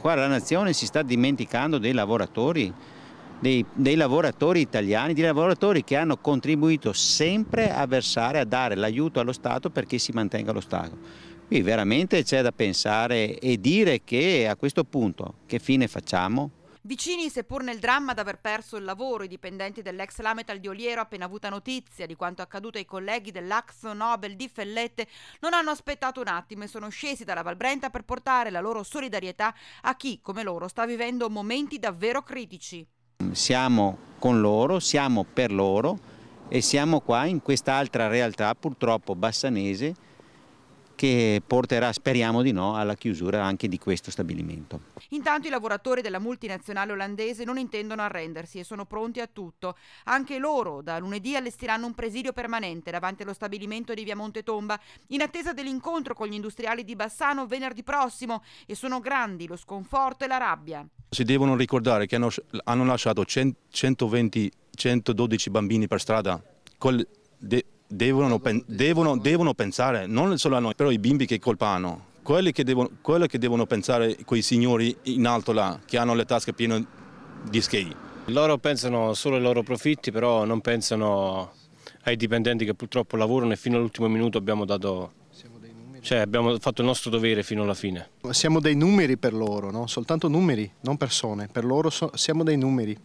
Qua la nazione si sta dimenticando dei lavoratori, dei, dei, lavoratori italiani, dei lavoratori che hanno contribuito sempre a versare, a dare l'aiuto allo Stato perché si mantenga lo Stato. Qui veramente c'è da pensare e dire che a questo punto che fine facciamo? Vicini, seppur nel dramma d'aver perso il lavoro, i dipendenti dell'ex Lametal di Oliero, appena avuta notizia di quanto accaduto ai colleghi dell'Axo Nobel di Fellette, non hanno aspettato un attimo e sono scesi dalla Valbrenta per portare la loro solidarietà a chi, come loro, sta vivendo momenti davvero critici. Siamo con loro, siamo per loro e siamo qua in quest'altra realtà purtroppo bassanese che porterà, speriamo di no, alla chiusura anche di questo stabilimento. Intanto i lavoratori della multinazionale olandese non intendono arrendersi e sono pronti a tutto. Anche loro da lunedì allestiranno un presidio permanente davanti allo stabilimento di Via Montetomba in attesa dell'incontro con gli industriali di Bassano venerdì prossimo e sono grandi lo sconforto e la rabbia. Si devono ricordare che hanno, hanno lasciato 120, 112 bambini per strada. Col, de, devono, pen devono, devono pensare, non solo a noi, però i bimbi che colpano, Quelli che devono, quello che devono pensare quei signori in alto là, che hanno le tasche piene di schei. Loro pensano solo ai loro profitti, però non pensano ai dipendenti che purtroppo lavorano e fino all'ultimo minuto abbiamo dato cioè abbiamo fatto il nostro dovere fino alla fine. Siamo dei numeri per loro, no? soltanto numeri, non persone, per loro so siamo dei numeri,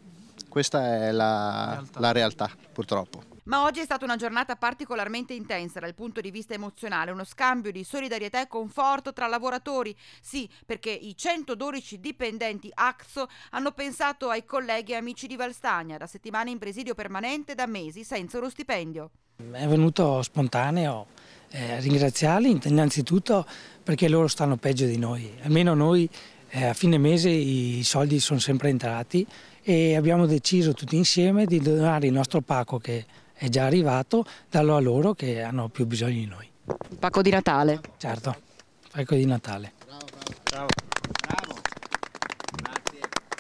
questa è la realtà, la realtà purtroppo. Ma oggi è stata una giornata particolarmente intensa dal punto di vista emozionale, uno scambio di solidarietà e conforto tra lavoratori. Sì, perché i 112 dipendenti AXO hanno pensato ai colleghi e amici di Valstagna, da settimane in presidio permanente, da mesi senza uno stipendio. È venuto spontaneo eh, ringraziarli innanzitutto perché loro stanno peggio di noi, almeno noi eh, a fine mese i soldi sono sempre entrati e abbiamo deciso tutti insieme di donare il nostro pacco che è già arrivato, dallo a loro che hanno più bisogno di noi. Il pacco di Natale? Certo, il pacco di Natale.